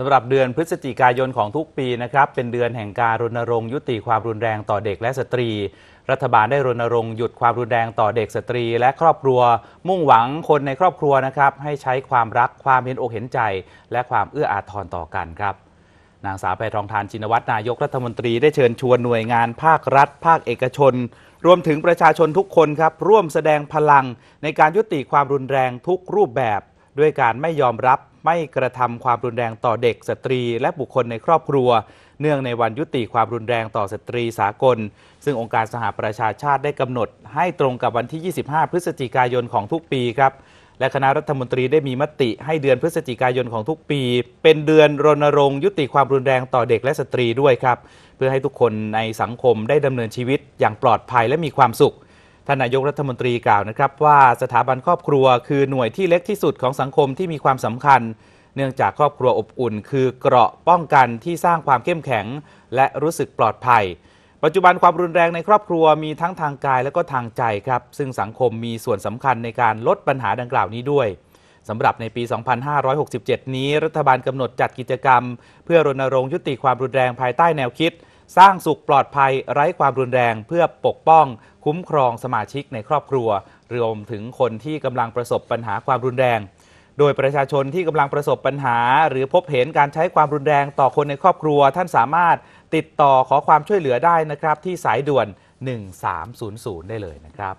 สำหรับเดือนพฤศจิกายนของทุกปีนะครับเป็นเดือนแห่งการรณรงค์ ยุติความรุนแรงต่อเด็กและสตรี รัฐบาลได้รณรงค์หยุดความรุนแรงต่อเด็กสตรี และครอบครัว มุ่งหวังคนในครอบครัวนะครับให้ใช้ความรักความเห็นอกเห็นใจ และความเอื้ออาทรต่อกันครับนางสาวแพทองทานชินวัตรนายกรัฐมนตรีได้เชิญชวนหน่วยงานภาครัฐ ภาคเอกชน รวมถึงประชาชนทุกคนครับร่วมแสดงพลัง ในการยุติความรุนแรงทุกรูปแบบด้วยการไม่ยอมรับไม่กระทำความรุนแรงต่อเด็กสตรีและบุคคลในครอบครัว เนื่องในวันยุติความรุนแรงต่อสตรีสากล ซึ่งองค์การสหประชาชาติได้กำหนด ให้ตรงกับวันที่ 25 พฤศจิกายนของทุกปีครับและคณะรัฐมนตรีได้มีมติให้เดือนพฤศจิกายนของทุกปี เป็นเดือนรณรงค์ยุติความรุนแรงต่อเด็กและสตรีด้วยครับ เพื่อให้ทุกคนในสังคมได้ดำเนินชีวิต อย่างปลอดภัยและมีความสุขท่านนายกรัฐมนตรีกล่าวนะครับว่าสถาบันครอบครัวคือหน่วยที่เล็กที่สุดของสังคมที่มีความสำคัญเนื่องจากครอบครัวอบอุ่นคือเกราะป้องกันที่สร้างความเข้มแข็งและรู้สึกปลอดภัย ปัจจุบันความรุนแรงในครอบครัวมีทั้งทางกายและก็ทางใจครับ ซึ่งสังคมมีส่วนสำคัญในการลดปัญหาดังกล่าวนี้ด้วยสำหรับในปี 2567 นี้รัฐบาลกำหนดจัดกิจกรรม เพื่อรณรงค์ยุติความรุนแรงภายใต้แนวคิดสร้างสุขปลอดภัยไร้ความรุนแรงเพื่อปกป้องคุ้มครองสมาชิกในครอบครัวรวมถึงคนที่กำลังประสบปัญหาความรุนแรง โดยประชาชนที่ กำลังประสบปัญหา หรือพบเห็นการใช้ความรุนแรงต่อคนในครอบครัวท่านสามารถติดต่อขอความช่วยเหลือได้นะครับที่สายด่วน 1300ได้เลยนะครับ